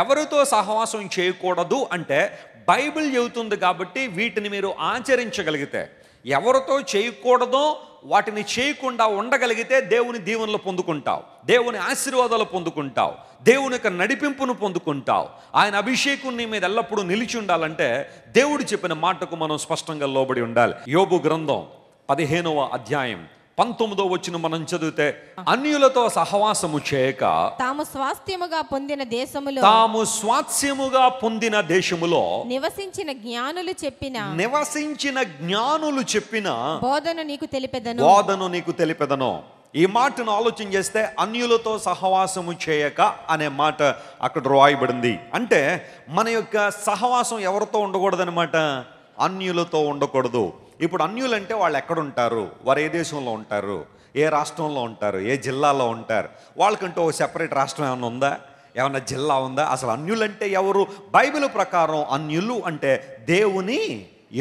ఎవరితో సహవాసం చేయకూడదు అంటే బైబిల్ చెబుతుంది కాబట్టి వీటిని మీరు ఆచరించగలిగితే ఎవరితో చేయకూడదో వాటిని చేయకుండా ఉండగలిగితే దేవుని దీవెనలు పొందుకుంటావు దేవుని ఆశీర్వాదాలు పొందుకుంటావు దేవుని యొక్క నడిపింపును పొందుకుంటావు ఆయన అభిషేకం నీ మీద ఎల్లప్పుడూ నిలిచి ఉండాలంటే దేవుడు చెప్పిన మాటకు మనం స్పష్టంగా లోబడి ఉండాలి యోబు గ్రంథం పదిహేనవ అధ్యాయం పంతొమ్మిదో వచ్చిన మనం చదివితే అన్యులతో సహవాసము చేయక తాము స్వాస్థ్యముగా పొందిన దేశములో తాము స్వాస్థ్యముగా పొందిన దేశములో నివసించిన జ్ఞానులు చెప్పిన నివసించిన జ్ఞానులు చెప్పిన బోధను నీకు తెలిపెదను బోధను నీకు తెలిపెదను ఈ మాటను ఆలోచన చేస్తే అన్యులతో సహవాసము చేయక అనే మాట అక్కడ రాయబడింది అంటే మన యొక్క సహవాసం ఎవరితో ఉండకూడదనమాట అన్యులతో ఉండకూడదు ఇప్పుడు అన్యులంటే వాళ్ళు ఎక్కడుంటారు వారు ఏ దేశంలో ఉంటారు ఏ రాష్ట్రంలో ఉంటారు ఏ జిల్లాలో ఉంటారు వాళ్ళకంటూ ఓ సెపరేట్ రాష్ట్రం ఏమైనా ఉందా ఏమైనా జిల్లా ఉందా అసలు అన్యులంటే ఎవరు బైబిల్ ప్రకారం అన్యులు అంటే దేవుని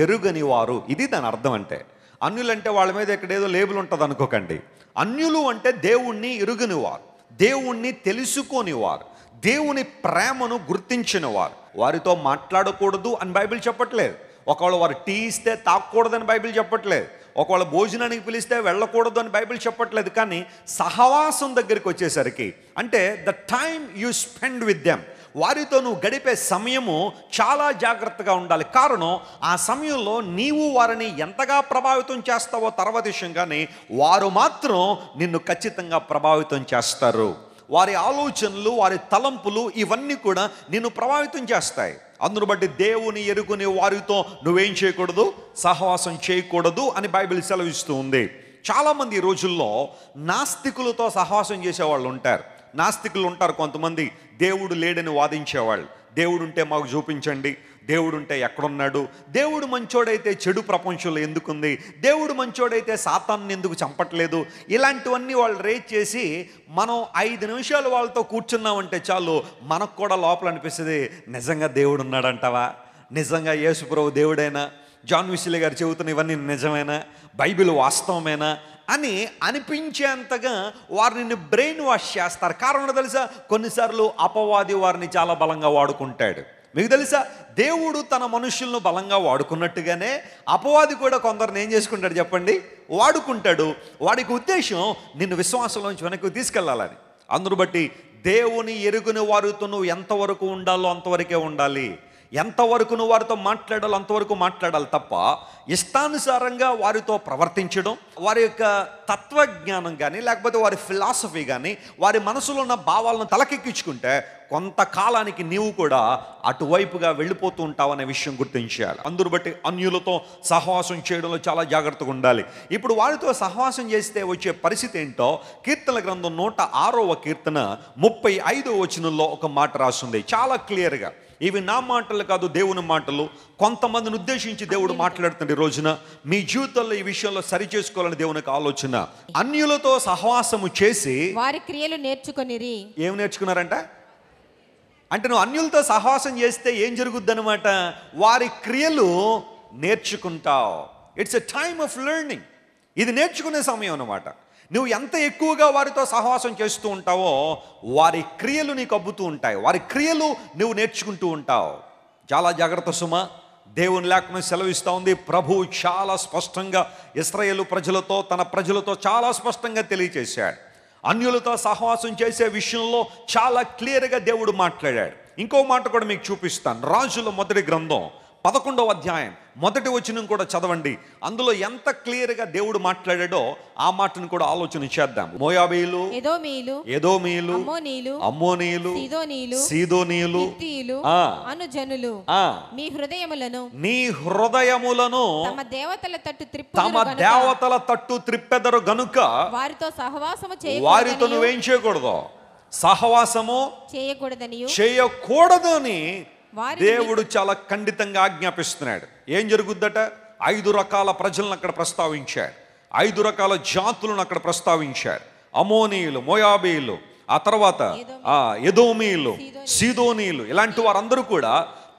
ఎరుగని వారు ఇది దాని అర్థం అంటే అన్యులంటే వాళ్ళ మీద ఇక్కడ ఏదో లేబుల్ ఉంటుంది అనుకోకండి అన్యులు అంటే దేవుణ్ణి ఎరుగని వారు దేవుణ్ణి తెలుసుకొని వారు దేవుని ప్రేమను గుర్తించిన వారు వారితో మాట్లాడకూడదు అని బైబిల్ చెప్పట్లేదు ఒకవేళ వారు టీ ఇస్తే తాకూడదని బైబిల్ చెప్పట్లేదు ఒకవేళ భోజనానికి పిలిస్తే వెళ్ళకూడదు అని బైబిల్ చెప్పట్లేదు కానీ సహవాసం దగ్గరికి వచ్చేసరికి అంటే the time you spend with them వారితో నువ్వు గడిపే సమయము చాలా జాగ్రత్తగా ఉండాలి కారణం ఆ సమయంలో నీవు వారిని ఎంతగా ప్రభావితం చేస్తావో తర్వాత విషయం కానీ వారు మాత్రం నిన్ను ఖచ్చితంగా ప్రభావితం చేస్తారు వారి ఆలోచనలు వారి తలంపులు ఇవన్నీ కూడా నిన్ను ప్రభావితం చేస్తాయి అందును బట్టి దేవుని ఎరుకుని వారితో నువ్వేం చేయకూడదు సహవాసం చేయకూడదు అని బైబిల్ సెలవిస్తూ ఉంది చాలామంది ఈ రోజుల్లో నాస్తికులతో సహవాసం చేసేవాళ్ళు ఉంటారు నాస్తికులు ఉంటారు కొంతమంది దేవుడు లేడని వాదించేవాళ్ళు దేవుడు ఉంటే మాకు చూపించండి దేవుడుంటే ఎక్కడున్నాడు దేవుడు మంచోడైతే చెడు ప్రపంచంలో ఎందుకుంది దేవుడు మంచోడైతే సాతాన్ని ఎందుకు చంపట్లేదు ఇలాంటివన్నీ వాళ్ళు రేట్ చేసి మనం ఐదు నిమిషాలు వాళ్ళతో కూర్చున్నామంటే చాలు మనకు కూడా లోపల అనిపిస్తుంది నిజంగా దేవుడు ఉన్నాడంటావా నిజంగా యేసుప్రభు దేవుడైనా జాన్ విసిలే గారు చెబుతున్న ఇవన్నీ నిజమేనా బైబిల్ వాస్తవమేనా అని అనిపించేంతగా వారిని బ్రెయిన్ వాష్ చేస్తారు కారణం తెలుసా కొన్నిసార్లు అపవాది వారిని చాలా బలంగా వాడుకుంటాడు మీకు తెలుసా దేవుడు తన మనుషులను బలంగా వాడుకున్నట్టుగానే అపవాది కూడా కొందరిని ఏం చేసుకుంటాడు చెప్పండి వాడుకుంటాడు వాడికి ఉద్దేశం నిన్ను విశ్వాసంలోంచి వెనక్కి తీసుకెళ్లాలని అందును బట్టి దేవుని ఎరుగుని వారితో నువ్వు ఎంతవరకు ఉండాలో అంతవరకే ఉండాలి ఎంతవరకు నువ్వు వారితో మాట్లాడాలో అంతవరకు మాట్లాడాలి తప్ప ఇష్టానుసారంగా వారితో ప్రవర్తించడం వారి యొక్క తత్వజ్ఞానం కానీ లేకపోతే వారి ఫిలాసఫీ కానీ వారి మనసులో ఉన్న భావాలను తలకెక్కించుకుంటే కొంతకాలానికి నీవు కూడా అటువైపుగా వెళ్ళిపోతూ ఉంటావు అనే విషయం గుర్తించాలి అందరు బట్టి అన్యులతో సహవాసం చేయడంలో చాలా జాగ్రత్తగా ఉండాలి ఇప్పుడు వారితో సహవాసం చేస్తే వచ్చే పరిస్థితి ఏంటో కీర్తన గ్రంథం నూట ఆరవ కీర్తన ముప్పై ఐదో వచనంలో ఒక మాట రాస్తుంది చాలా క్లియర్గా ఇవి నా మాటలు కాదు దేవుని మాటలు కొంతమందిని ఉద్దేశించి దేవుడు మాట్లాడుతుంది రోజున మీ జీవితంలో ఈ విషయంలో సరి చేసుకోవాలని దేవునికి ఆలోచన అన్యులతో సహవాసము చేసి వారి క్రియలు నేర్చుకుని ఏం నేర్చుకున్నారంట అంటే నువ్వు అన్యులతో సహవాసం చేస్తే ఏం జరుగుద్ది అనమాట వారి క్రియలు నేర్చుకుంటావు it's a time of learning ఇది నేర్చుకునే సమయం అన్నమాట నువ్వు ఎంత ఎక్కువగా వారితో సహవాసం చేస్తూ ఉంటావో వారి క్రియలు నీకు అబ్బుతూ ఉంటాయి వారి క్రియలు నువ్వు నేర్చుకుంటూ ఉంటావు చాలా జాగ్రత్త సుమ దేవుని లేకుండా సెలవిస్తూ ఉంది ప్రభు చాలా స్పష్టంగా ఇస్రాయేలు ప్రజలతో తన ప్రజలతో చాలా స్పష్టంగా తెలియచేశాడు అన్యులతో సహవాసం చేసే విషయంలో చాలా క్లియర్గా దేవుడు మాట్లాడాడు ఇంకో మాట కూడా మీకు చూపిస్తాను రాజుల మొదటి గ్రంథం పదకొండవ అధ్యాయం మొదటి వచనం కూడా చదవండి అందులో ఎంత క్లియర్గా దేవుడు మాట్లాడాడో ఆ మాటను కూడా ఆలోచన చేద్దాం మోయాబీలు ఎదోమీలు ఎదోమీలు అమ్మోనీలు నీలు సీదో నీలు అనుజనులు ఆ మీ హృదయములను నీ హృదయములను తమ దేవతల తట్టు తమ దేవతల తట్టు త్రిప్పెదరు గనుక వారితో సహవాసము చేయ వారితో నువ్వేం చేయకూడదు సహవాసము చేయకూడదని చేయకూడదని దేవుడు చాలా ఖండితంగా ఆజ్ఞాపిస్తున్నాడు ఏం జరుగుద్దట ఐదు రకాల ప్రజలను అక్కడ ప్రస్తావించాడు ఐదు రకాల జాతులను అక్కడ ప్రస్తావించాడు అమోనీయులు మోయాబీయులు ఆ తర్వాత ఎదోమీయులు సీదోనీయులు ఇలాంటి వారందరూ కూడా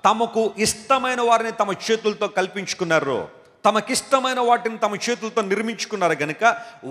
తమకు ఇష్టమైన వారిని తమ చేతులతో కల్పించుకున్నారు తమకిష్టమైన వాటిని తమ చేతులతో నిర్మించుకున్నారు కనుక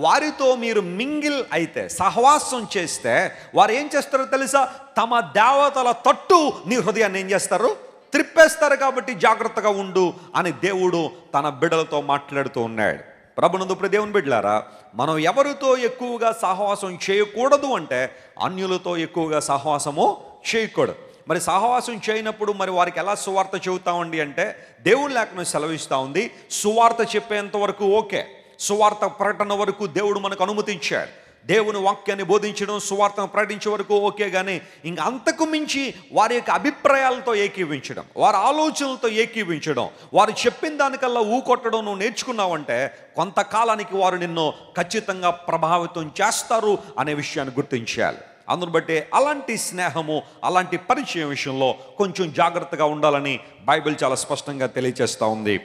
వారితో మీరు మింగిల్ అయితే సహవాసం చేస్తే వారు ఏం చేస్తారో తెలుసా తమ దేవతల తట్టు నీ హృదయాన్ని ఏం చేస్తారు త్రిప్పేస్తారు కాబట్టి జాగ్రత్తగా ఉండు అని దేవుడు తన బిడ్డలతో మాట్లాడుతూ ఉన్నాడు ప్రభునందు దేవుని బిడ్డలారా మనం ఎవరితో ఎక్కువగా సహవాసం చేయకూడదు అంటే అన్యులతో ఎక్కువగా సహవాసము చేయకూడదు మరి సహవాసం చేయనప్పుడు మరి వారికి ఎలా సువార్త చెబుతామండి అంటే దేవుని లేకుండా సెలవిస్తూ ఉంది సువార్త చెప్పేంత వరకు ఓకే సువార్త ప్రకటన వరకు దేవుడు మనకు అనుమతించాడు దేవుని వాక్యాన్ని బోధించడం సువార్తను ప్రకటించే వరకు ఓకే కానీ ఇంక అంతకు మించి వారి యొక్క అభిప్రాయాలతో ఏకీవించడం వారి ఆలోచనలతో ఏకీవించడం వారు చెప్పిన దానికల్లా ఊకొట్టడం నువ్వు నేర్చుకున్నావంటే కొంతకాలానికి వారు నిన్ను ఖచ్చితంగా ప్రభావితం చేస్తారు అనే విషయాన్ని గుర్తించాలి అందును బట్టే అలాంటి స్నేహము అలాంటి పరిచయం విషయంలో కొంచెం జాగ్రత్తగా ఉండాలని బైబిల్ చాలా స్పష్టంగా తెలియజేస్తూ ఉంది